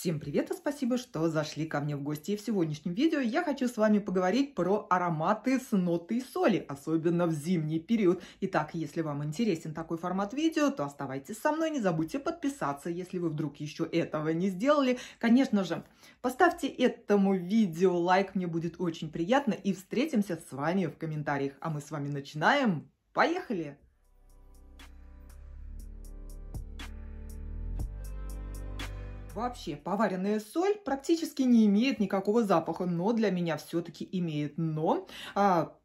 Всем привет и спасибо, что зашли ко мне в гости. И в сегодняшнем видео я хочу с вами поговорить про ароматы с нотой соли, особенно в зимний период. Итак, если вам интересен такой формат видео, то оставайтесь со мной, не забудьте подписаться, если вы вдруг еще этого не сделали. Конечно же, поставьте этому видео лайк, мне будет очень приятно, и встретимся с вами в комментариях. А мы с вами начинаем. Поехали! вообще. Поваренная соль практически не имеет никакого запаха, но для меня все-таки имеет. Но а,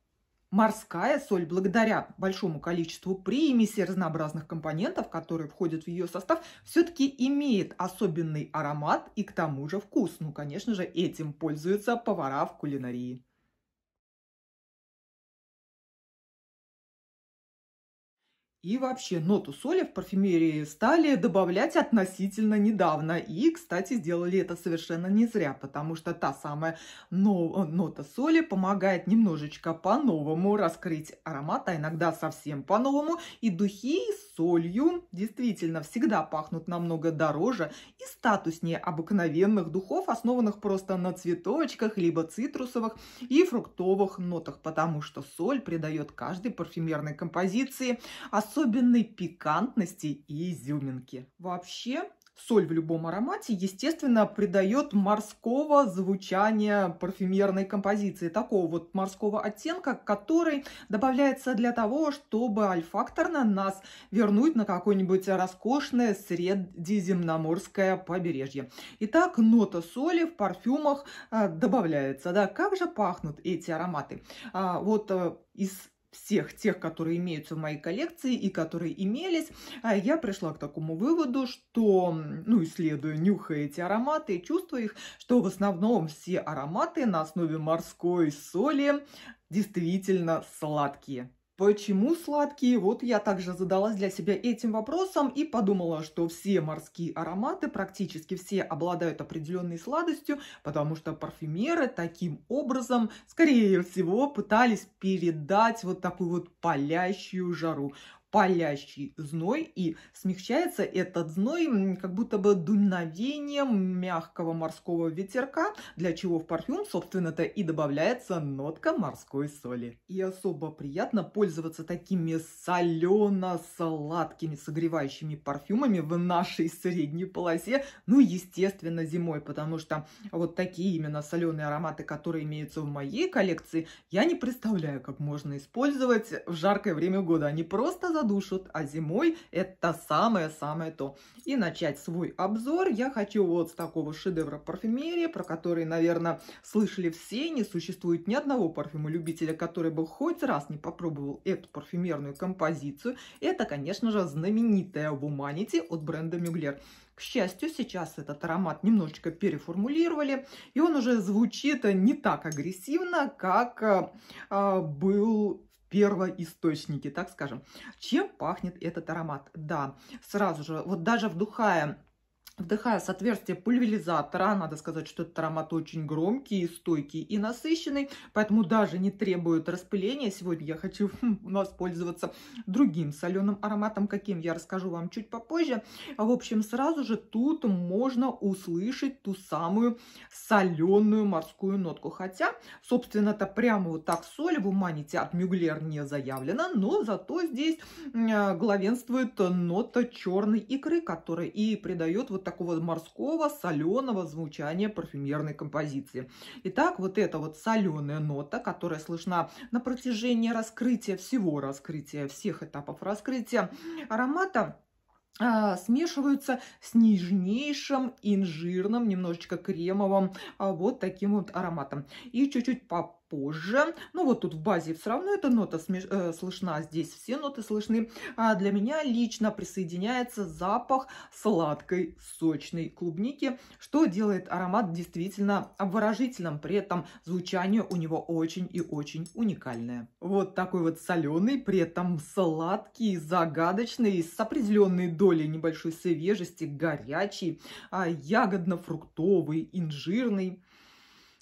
морская соль, благодаря большому количеству примесей разнообразных компонентов, которые входят в ее состав, все-таки имеет особенный аромат и к тому же вкус. Ну, конечно же, этим пользуются повара в кулинарии. И вообще ноту соли в парфюмерии стали добавлять относительно недавно. И, кстати, сделали это совершенно не зря, потому что та самая но э, нота соли помогает немножечко по-новому раскрыть аромат, а иногда совсем по-новому. И духи с солью действительно всегда пахнут намного дороже и статуснее обыкновенных духов, основанных просто на цветочках, либо цитрусовых и фруктовых нотах, потому что соль придает каждой парфюмерной композиции особенно особенной пикантности и изюминки. Вообще, соль в любом аромате, естественно, придает морского звучания парфюмерной композиции, такого вот морского оттенка, который добавляется для того, чтобы альфакторно нас вернуть на какое-нибудь роскошное средиземноморское побережье. Итак, нота соли в парфюмах э, добавляется. Да, как же пахнут эти ароматы? А, вот э, из всех тех, которые имеются в моей коллекции и которые имелись, а я пришла к такому выводу, что, ну, исследуя, нюхая эти ароматы и чувствуя их, что в основном все ароматы на основе морской соли действительно сладкие. Почему сладкие? Вот я также задалась для себя этим вопросом и подумала, что все морские ароматы, практически все обладают определенной сладостью, потому что парфюмеры таким образом, скорее всего, пытались передать вот такую вот палящую жару палящий зной, и смягчается этот зной как будто бы дуновением мягкого морского ветерка, для чего в парфюм, собственно-то, и добавляется нотка морской соли. И особо приятно пользоваться такими солено-сладкими согревающими парфюмами в нашей средней полосе, ну, естественно, зимой, потому что вот такие именно соленые ароматы, которые имеются в моей коллекции, я не представляю, как можно использовать в жаркое время года. Они а просто задушат, а зимой это самое-самое то. И начать свой обзор я хочу вот с такого шедевра парфюмерии, про который, наверное, слышали все. Не существует ни одного парфюмолюбителя, который бы хоть раз не попробовал эту парфюмерную композицию. Это, конечно же, знаменитая Humanity от бренда Mugler. К счастью, сейчас этот аромат немножечко переформулировали, и он уже звучит не так агрессивно, как э, э, был первоисточники, так скажем. Чем пахнет этот аромат? Да, сразу же, вот даже вдухая Вдыхая с отверстия пульверизатора, надо сказать, что этот аромат очень громкий, стойкий и насыщенный, поэтому даже не требует распыления. Сегодня я хочу хм, воспользоваться другим соленым ароматом, каким я расскажу вам чуть попозже. А, в общем, сразу же тут можно услышать ту самую соленую морскую нотку. Хотя, собственно, это прямо вот так соль в уманите от Мюглер не заявлено, но зато здесь а, главенствует нота черной икры, которая и придает вот такого морского соленого звучания парфюмерной композиции. Итак, вот эта вот соленая нота, которая слышна на протяжении раскрытия, всего раскрытия, всех этапов раскрытия аромата, а, смешиваются с нежнейшим инжирным, немножечко кремовым а, вот таким вот ароматом. И чуть-чуть по позже. Ну, вот тут в базе все равно эта нота смеш... э, слышна, здесь все ноты слышны. А для меня лично присоединяется запах сладкой, сочной клубники, что делает аромат действительно обворожительным. При этом звучание у него очень и очень уникальное. Вот такой вот соленый, при этом сладкий, загадочный, с определенной долей небольшой свежести, горячий, а, ягодно-фруктовый, инжирный.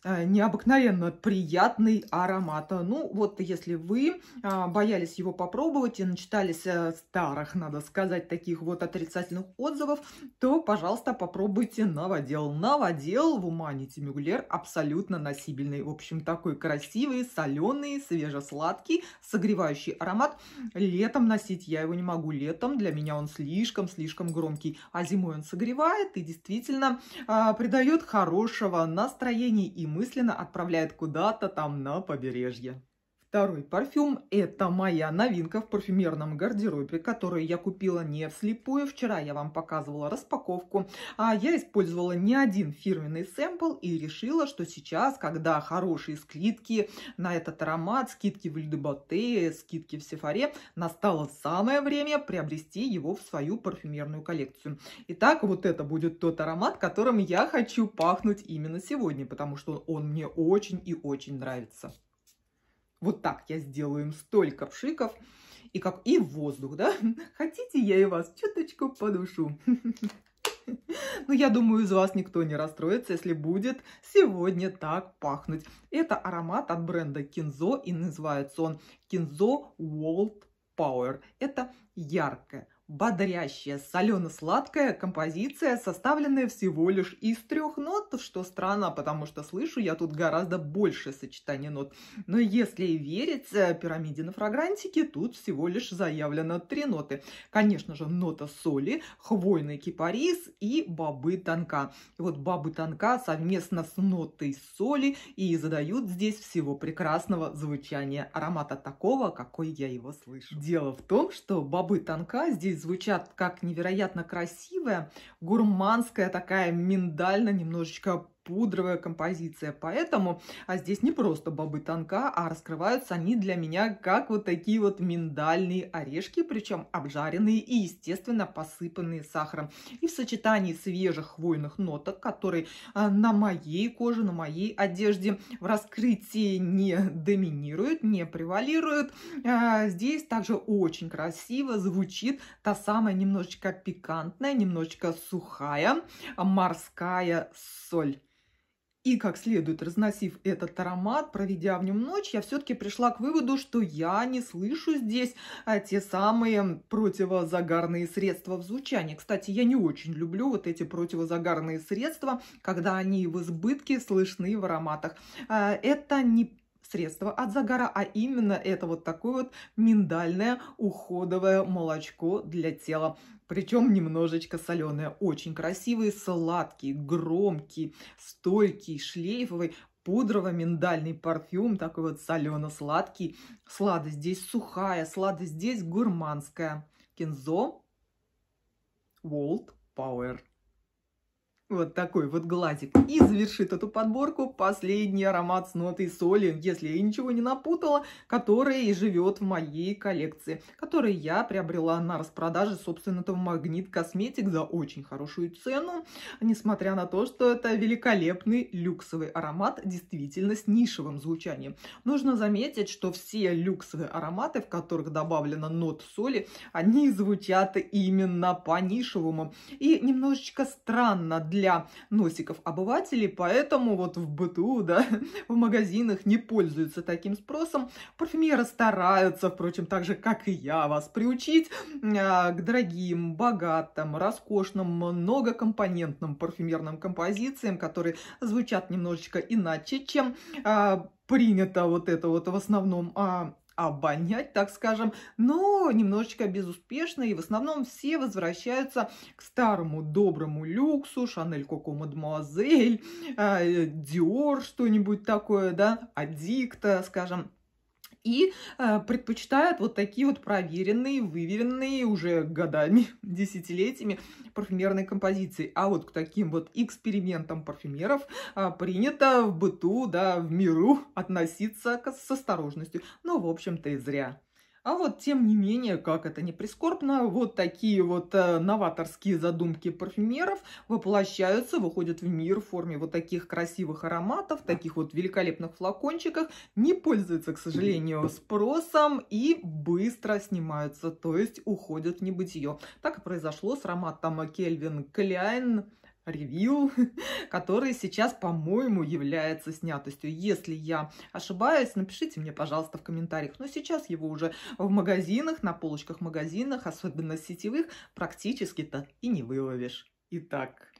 Э, необыкновенно приятный аромат. Ну, вот если вы а, боялись его попробовать и начитались э, старых, надо сказать, таких вот отрицательных отзывов, то, пожалуйста, попробуйте новодел. Новодел в Уманите Мюглер абсолютно носибельный. В общем, такой красивый, соленый, свежесладкий, согревающий аромат. Летом носить я его не могу. Летом для меня он слишком-слишком громкий. А зимой он согревает и действительно а, придает хорошего настроения и мысленно отправляет куда-то там на побережье. Второй парфюм – это моя новинка в парфюмерном гардеробе, которую я купила не вслепую. Вчера я вам показывала распаковку. А я использовала не один фирменный сэмпл и решила, что сейчас, когда хорошие скидки на этот аромат, скидки в Льдеботе, скидки в Сефаре, настало самое время приобрести его в свою парфюмерную коллекцию. Итак, вот это будет тот аромат, которым я хочу пахнуть именно сегодня, потому что он мне очень и очень нравится. Вот так я сделаю им столько пшиков. И как и воздух, да? Хотите, я и вас чуточку подушу. Ну, я думаю, из вас никто не расстроится, если будет сегодня так пахнуть. Это аромат от бренда Кинзо, и называется он Кинзо World Power. Это яркое, бодрящая, солено-сладкая композиция, составленная всего лишь из трех нот, что странно, потому что слышу я тут гораздо больше сочетаний нот. Но если верить э, пирамиде на фрагрантике, тут всего лишь заявлено три ноты. Конечно же, нота соли, хвойный кипарис и бобы танка. И вот бобы танка совместно с нотой соли и задают здесь всего прекрасного звучания аромата такого, какой я его слышу. Дело в том, что бобы танка здесь звучат как невероятно красивая, гурманская такая миндально, немножечко пудровая композиция. Поэтому а здесь не просто бобы танка, а раскрываются они для меня как вот такие вот миндальные орешки, причем обжаренные и, естественно, посыпанные сахаром. И в сочетании свежих хвойных ноток, которые а, на моей коже, на моей одежде в раскрытии не доминируют, не превалируют. А, здесь также очень красиво звучит та самая немножечко пикантная, немножечко сухая морская соль и как следует разносив этот аромат, проведя в нем ночь, я все-таки пришла к выводу, что я не слышу здесь а, те самые противозагарные средства в звучании. Кстати, я не очень люблю вот эти противозагарные средства, когда они в избытке слышны в ароматах. А, это не средство от загара, а именно это вот такое вот миндальное уходовое молочко для тела. Причем немножечко соленое. Очень красивый, сладкий, громкий, стойкий, шлейфовый пудрово-миндальный парфюм, такой вот солено-сладкий. Сладость здесь сухая, сладость здесь гурманская. Кинзо World Power вот такой вот глазик. И завершит эту подборку последний аромат с нотой соли, если я ничего не напутала, который и живет в моей коллекции, который я приобрела на распродаже, собственно, этого Магнит Косметик за очень хорошую цену, несмотря на то, что это великолепный люксовый аромат, действительно с нишевым звучанием. Нужно заметить, что все люксовые ароматы, в которых добавлена нот соли, они звучат именно по нишевому. И немножечко странно для для носиков обывателей, поэтому вот в быту, да, в магазинах не пользуются таким спросом. Парфюмеры стараются, впрочем, так же, как и я, вас приучить а, к дорогим, богатым, роскошным, многокомпонентным парфюмерным композициям, которые звучат немножечко иначе, чем а, принято вот это вот в основном а, обонять, так скажем, но немножечко безуспешно. И в основном все возвращаются к старому доброму люксу, Шанель Коко Мадемуазель, э, Диор, что-нибудь такое, да, Адикта, скажем и э, предпочитают вот такие вот проверенные, выверенные уже годами, десятилетиями парфюмерные композиции. А вот к таким вот экспериментам парфюмеров э, принято в быту, да, в миру относиться к, с осторожностью. Ну, в общем-то, и зря. А вот, тем не менее, как это не прискорбно, вот такие вот э, новаторские задумки парфюмеров воплощаются, выходят в мир в форме вот таких красивых ароматов, таких вот великолепных флакончиках, не пользуются, к сожалению, спросом и быстро снимаются, то есть уходят в небытие. Так и произошло с ароматом Кельвин Кляйн ревью, который сейчас, по-моему, является снятостью. Если я ошибаюсь, напишите мне, пожалуйста, в комментариях. Но сейчас его уже в магазинах, на полочках магазинах, особенно сетевых, практически-то и не выловишь. Итак,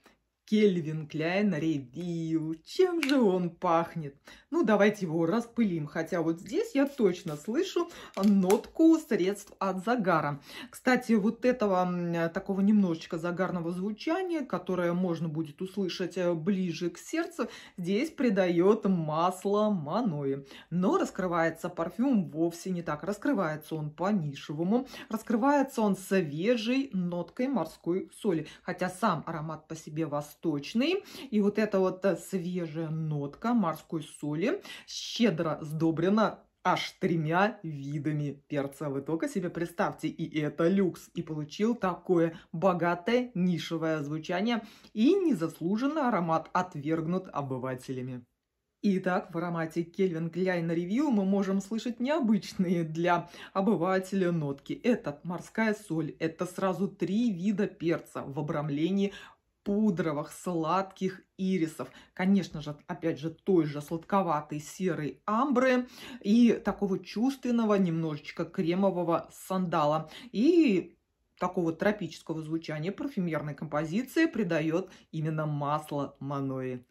Кельвин Кляйн Ревил. Чем же он пахнет? Ну, давайте его распылим. Хотя вот здесь я точно слышу нотку средств от загара. Кстати, вот этого такого немножечко загарного звучания, которое можно будет услышать э, ближе к сердцу, здесь придает масло маноэ. Но раскрывается парфюм вовсе не так. Раскрывается он по-нишевому. Раскрывается он свежей ноткой морской соли. Хотя сам аромат по себе восторг восточный. И вот эта вот э, свежая нотка морской соли щедро сдобрена аж тремя видами перца. Вы только себе представьте, и это люкс. И получил такое богатое нишевое звучание и незаслуженно аромат отвергнут обывателями. Итак, в аромате Кельвин Кляйн Ревью мы можем слышать необычные для обывателя нотки. Это морская соль, это сразу три вида перца в обрамлении пудровых, сладких ирисов. Конечно же, опять же, той же сладковатой серой амбры и такого чувственного, немножечко кремового сандала. И такого тропического звучания парфюмерной композиции придает именно масло манои.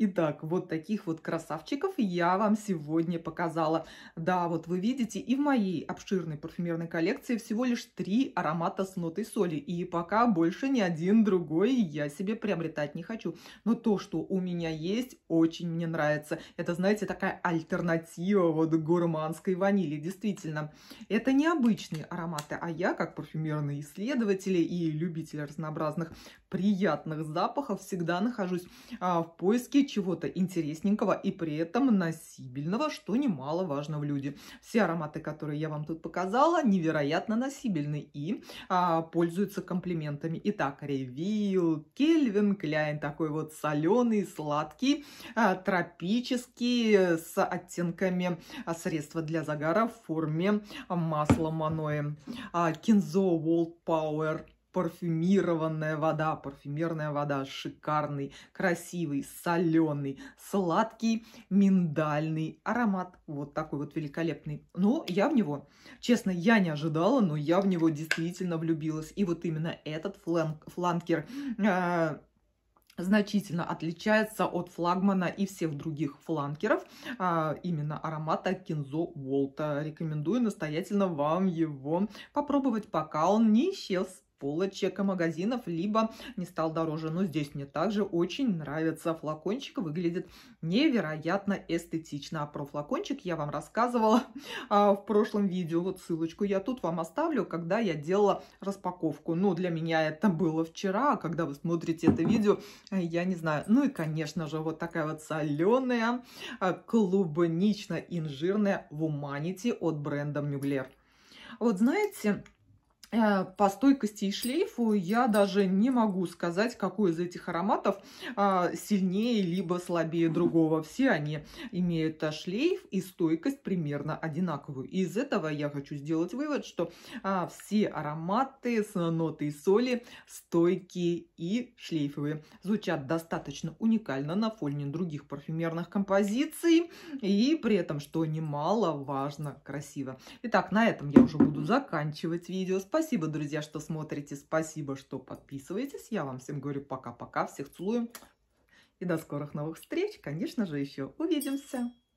Итак, вот таких вот красавчиков я вам сегодня показала. Да, вот вы видите, и в моей обширной парфюмерной коллекции всего лишь три аромата с нотой соли. И пока больше ни один другой я себе приобретать не хочу. Но то, что у меня есть, очень мне нравится. Это, знаете, такая альтернатива вот гурманской ванили. Действительно, это необычные ароматы, а я, как парфюмерный исследователь и любитель разнообразных приятных запахов, всегда нахожусь а, в поиске чего-то интересненького и при этом носибельного, что немаловажно в люди. Все ароматы, которые я вам тут показала, невероятно носибельны и а, пользуются комплиментами. Итак, ревил Кельвин Кляйн, такой вот соленый, сладкий, а, тропический, с оттенками а, средства для загара в форме масла маноэ. А, Кинзо Волт Пауэр парфюмированная вода, парфюмерная вода, шикарный, красивый, соленый, сладкий, миндальный аромат. Вот такой вот великолепный. Но я в него, честно, я не ожидала, но я в него действительно влюбилась. И вот именно этот фланк, фланкер... Э значительно отличается от флагмана и всех других фланкеров а, именно аромата Кинзо Волта. Рекомендую настоятельно вам его попробовать, пока он не исчез полочек и магазинов, либо не стал дороже. Но здесь мне также очень нравится. Флакончик выглядит невероятно эстетично. А про флакончик я вам рассказывала а, в прошлом видео. Вот ссылочку я тут вам оставлю, когда я делала распаковку. Но ну, для меня это было вчера, а когда вы смотрите это видео, э, я не знаю. Ну и, конечно же, вот такая вот соленая э, клубнично-инжирная Вуманити от бренда Мюглер. Вот знаете, Э, по стойкости и шлейфу я даже не могу сказать, какой из этих ароматов а, сильнее либо слабее другого. Все они имеют а, шлейф и стойкость примерно одинаковую. из этого я хочу сделать вывод, что а, все ароматы с нотой соли стойкие и шлейфовые. Звучат достаточно уникально на фоне других парфюмерных композиций и при этом, что немаловажно, красиво. Итак, на этом я уже буду заканчивать видео. Спасибо Спасибо, друзья, что смотрите. Спасибо, что подписываетесь. Я вам всем говорю пока-пока. Всех целую. И до скорых новых встреч. Конечно же, еще увидимся.